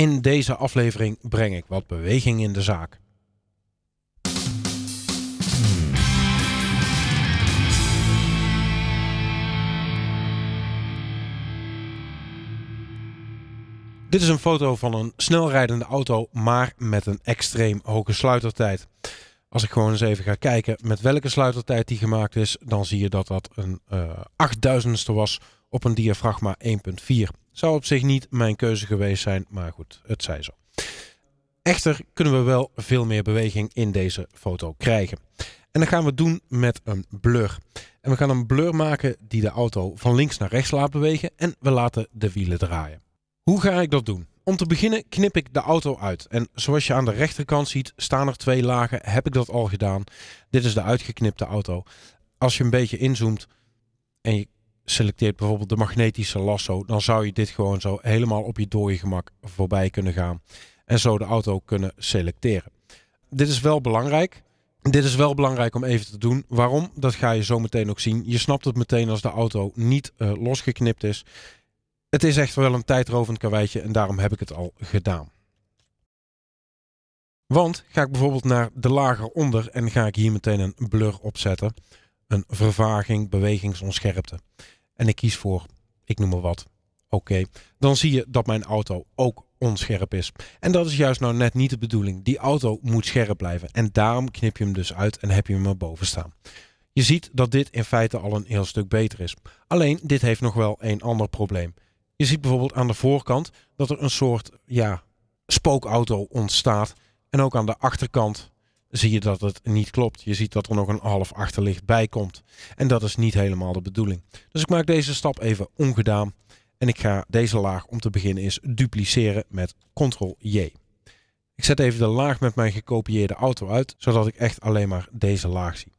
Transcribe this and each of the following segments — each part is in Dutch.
In deze aflevering breng ik wat beweging in de zaak. Dit is een foto van een snelrijdende auto, maar met een extreem hoge sluitertijd. Als ik gewoon eens even ga kijken met welke sluitertijd die gemaakt is, dan zie je dat dat een 8000ste eh, was op een diafragma 1.4. Zou op zich niet mijn keuze geweest zijn, maar goed, het zij zo. Echter kunnen we wel veel meer beweging in deze foto krijgen. En dat gaan we doen met een blur. En we gaan een blur maken die de auto van links naar rechts laat bewegen en we laten de wielen draaien. Hoe ga ik dat doen? Om te beginnen knip ik de auto uit. En zoals je aan de rechterkant ziet staan er twee lagen. Heb ik dat al gedaan? Dit is de uitgeknipte auto. Als je een beetje inzoomt en je selecteert bijvoorbeeld de magnetische lasso, dan zou je dit gewoon zo helemaal op je dode gemak voorbij kunnen gaan en zo de auto kunnen selecteren. Dit is wel belangrijk. Dit is wel belangrijk om even te doen. Waarom? Dat ga je zo meteen ook zien. Je snapt het meteen als de auto niet eh, losgeknipt is. Het is echt wel een tijdrovend karweitje en daarom heb ik het al gedaan. Want ga ik bijvoorbeeld naar de lager onder en ga ik hier meteen een blur opzetten een vervaging, bewegingsonscherpte. En ik kies voor, ik noem maar wat, oké. Dan zie je dat mijn auto ook onscherp is. En dat is juist nou net niet de bedoeling. Die auto moet scherp blijven. En daarom knip je hem dus uit en heb je hem erboven staan. Je ziet dat dit in feite al een heel stuk beter is. Alleen, dit heeft nog wel een ander probleem. Je ziet bijvoorbeeld aan de voorkant dat er een soort ja, spookauto ontstaat. En ook aan de achterkant zie je dat het niet klopt. Je ziet dat er nog een half achterlicht bij komt. En dat is niet helemaal de bedoeling. Dus ik maak deze stap even ongedaan. En ik ga deze laag om te beginnen eens dupliceren met Ctrl-J. Ik zet even de laag met mijn gekopieerde auto uit, zodat ik echt alleen maar deze laag zie.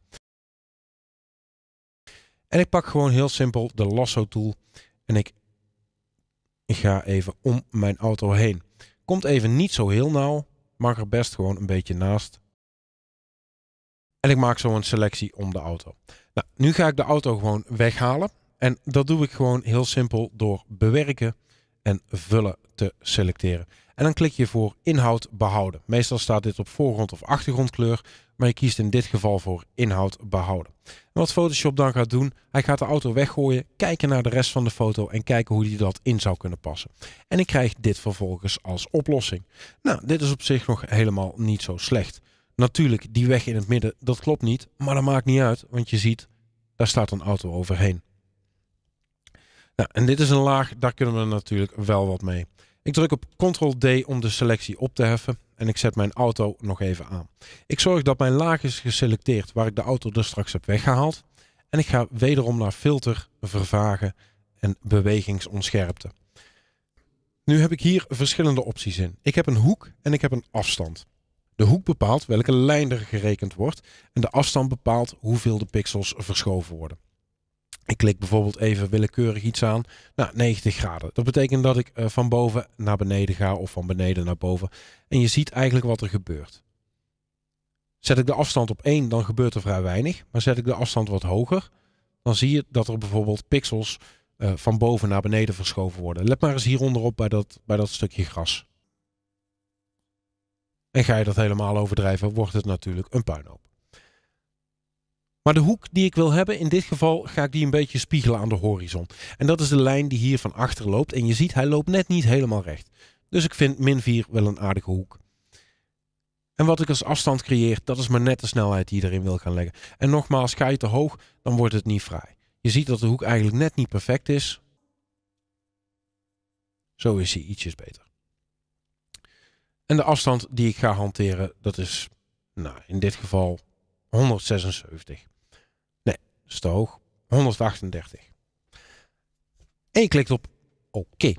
En ik pak gewoon heel simpel de lasso tool en ik ga even om mijn auto heen. Komt even niet zo heel nauw, maar er best gewoon een beetje naast. En ik maak zo een selectie om de auto. Nou, nu ga ik de auto gewoon weghalen. En dat doe ik gewoon heel simpel door bewerken en vullen te selecteren. En dan klik je voor inhoud behouden. Meestal staat dit op voorgrond of achtergrondkleur, maar je kiest in dit geval voor inhoud behouden. wat Photoshop dan gaat doen, hij gaat de auto weggooien, kijken naar de rest van de foto en kijken hoe hij dat in zou kunnen passen. En ik krijg dit vervolgens als oplossing. Nou, dit is op zich nog helemaal niet zo slecht. Natuurlijk, die weg in het midden, dat klopt niet. Maar dat maakt niet uit, want je ziet, daar staat een auto overheen. Nou, en dit is een laag, daar kunnen we natuurlijk wel wat mee. Ik druk op Ctrl-D om de selectie op te heffen en ik zet mijn auto nog even aan. Ik zorg dat mijn laag is geselecteerd waar ik de auto dus straks heb weggehaald. En ik ga wederom naar filter, vervagen en bewegingsonscherpte. Nu heb ik hier verschillende opties in. Ik heb een hoek en ik heb een afstand. De hoek bepaalt welke lijn er gerekend wordt en de afstand bepaalt hoeveel de pixels verschoven worden. Ik klik bijvoorbeeld even willekeurig iets aan. Nou, 90 graden. Dat betekent dat ik eh, van boven naar beneden ga of van beneden naar boven. En je ziet eigenlijk wat er gebeurt. Zet ik de afstand op 1, dan gebeurt er vrij weinig. Maar zet ik de afstand wat hoger, dan zie je dat er bijvoorbeeld pixels eh, van boven naar beneden verschoven worden. Let maar eens hieronder op bij dat, bij dat stukje gras. En ga je dat helemaal overdrijven, wordt het natuurlijk een puinhoop. Maar de hoek die ik wil hebben, in dit geval ga ik die een beetje spiegelen aan de horizon. En dat is de lijn die hier van achter loopt. En je ziet, hij loopt net niet helemaal recht. Dus ik vind min 4 wel een aardige hoek. En wat ik als afstand creëer, dat is maar net de snelheid die je erin wil gaan leggen. En nogmaals, ga je te hoog, dan wordt het niet vrij. Je ziet dat de hoek eigenlijk net niet perfect is. Zo is hij ietsjes beter. En de afstand die ik ga hanteren, dat is nou, in dit geval 176. Nee, dat is te hoog. 138. En je klikt op oké.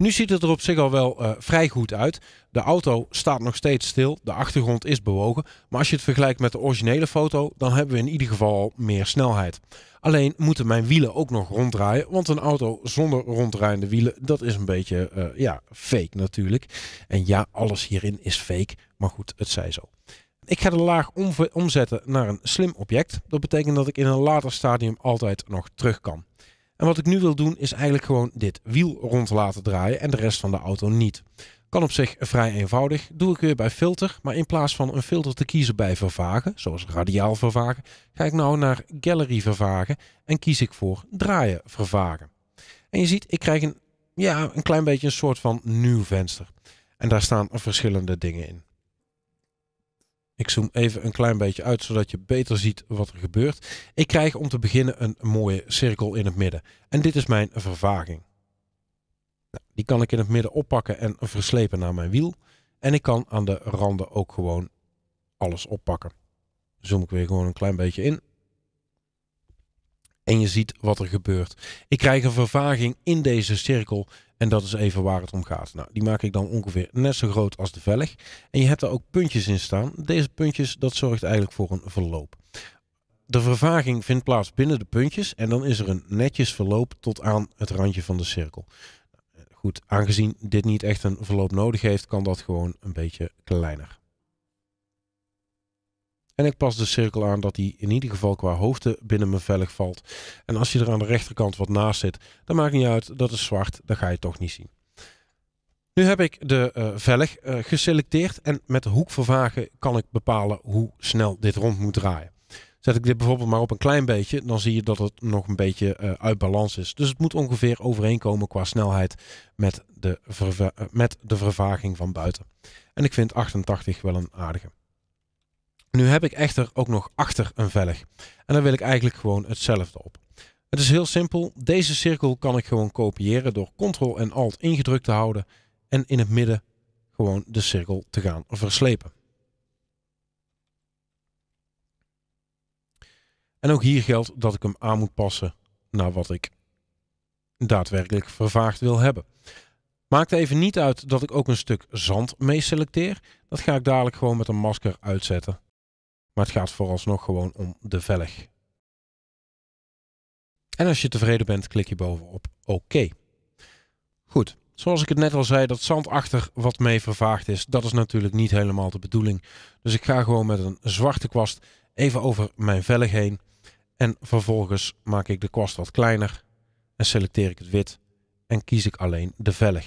Nu ziet het er op zich al wel eh, vrij goed uit. De auto staat nog steeds stil, de achtergrond is bewogen. Maar als je het vergelijkt met de originele foto, dan hebben we in ieder geval al meer snelheid. Alleen moeten mijn wielen ook nog ronddraaien, want een auto zonder ronddraaiende wielen, dat is een beetje eh, ja, fake natuurlijk. En ja, alles hierin is fake, maar goed, het zij zo. Ik ga de laag omzetten naar een slim object. Dat betekent dat ik in een later stadium altijd nog terug kan. En wat ik nu wil doen is eigenlijk gewoon dit wiel rond laten draaien en de rest van de auto niet. Kan op zich vrij eenvoudig. Doe ik weer bij filter, maar in plaats van een filter te kiezen bij vervagen, zoals radiaal vervagen, ga ik nou naar gallery vervagen en kies ik voor draaien vervagen. En je ziet, ik krijg een, ja, een klein beetje een soort van nieuw venster. En daar staan verschillende dingen in. Ik zoom even een klein beetje uit, zodat je beter ziet wat er gebeurt. Ik krijg om te beginnen een mooie cirkel in het midden. En dit is mijn vervaging. Nou, die kan ik in het midden oppakken en verslepen naar mijn wiel. En ik kan aan de randen ook gewoon alles oppakken. Zoom ik weer gewoon een klein beetje in. En je ziet wat er gebeurt. Ik krijg een vervaging in deze cirkel en dat is even waar het om gaat. Nou, die maak ik dan ongeveer net zo groot als de velg. En je hebt er ook puntjes in staan. Deze puntjes, dat zorgt eigenlijk voor een verloop. De vervaging vindt plaats binnen de puntjes en dan is er een netjes verloop tot aan het randje van de cirkel. Nou, goed, aangezien dit niet echt een verloop nodig heeft, kan dat gewoon een beetje kleiner. En ik pas de cirkel aan dat hij in ieder geval qua hoofden binnen mijn velg valt. En als je er aan de rechterkant wat naast zit, dan maakt niet uit, dat is zwart, dat ga je toch niet zien. Nu heb ik de uh, eh, velg eh, geselecteerd en met de hoek vervagen kan ik bepalen hoe snel dit rond moet draaien. Zet ik dit bijvoorbeeld maar op een klein beetje, dan zie je dat het nog een beetje eh, uit balans is. Dus het moet ongeveer overeenkomen qua snelheid met de, met de vervaging van buiten. En ik vind 88 wel een aardige. Nu heb ik echter ook nog achter een velg. En daar wil ik eigenlijk gewoon hetzelfde op. Het is heel simpel. Deze cirkel kan ik gewoon kopiëren door Ctrl en Alt ingedrukt te houden. En in het midden gewoon de cirkel te gaan verslepen. En ook hier geldt dat ik hem aan moet passen naar wat ik daadwerkelijk vervaagd wil hebben. Maakt even niet uit dat ik ook een stuk zand mee selecteer. Dat ga ik dadelijk gewoon met een masker uitzetten. Maar het gaat vooralsnog gewoon om de velg. En als je tevreden bent, klik je bovenop oké. Goed, zoals ik het net al zei, dat zand achter wat mee vervaagd is, dat is natuurlijk niet helemaal de bedoeling. Dus ik ga gewoon met een zwarte kwast even over mijn velg heen. En vervolgens maak ik de kwast wat kleiner en selecteer ik het wit en kies ik alleen de velg.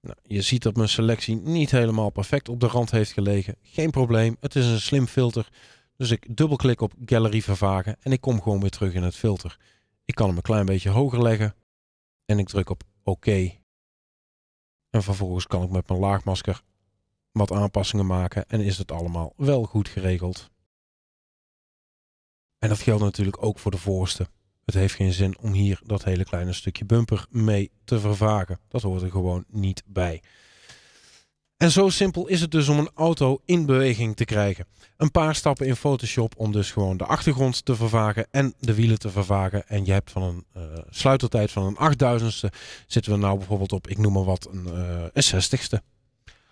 Nou, je ziet dat mijn selectie niet helemaal perfect op de rand heeft gelegen. Geen probleem, het is een slim filter. Dus ik dubbelklik op galerie vervagen en ik kom gewoon weer terug in het filter. Ik kan hem een klein beetje hoger leggen en ik druk op OK. En vervolgens kan ik met mijn laagmasker wat aanpassingen maken en is het allemaal wel goed geregeld. En dat geldt natuurlijk ook voor de voorste. Het heeft geen zin om hier dat hele kleine stukje bumper mee te vervagen. Dat hoort er gewoon niet bij. En zo simpel is het dus om een auto in beweging te krijgen. Een paar stappen in Photoshop om dus gewoon de achtergrond te vervagen en de wielen te vervagen. En je hebt van een eh, sluitertijd van een 8000ste zitten we nou bijvoorbeeld op, ik noem maar wat, een, eh, een 60ste.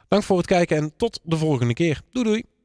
Dank voor het kijken en tot de volgende keer. Doei doei!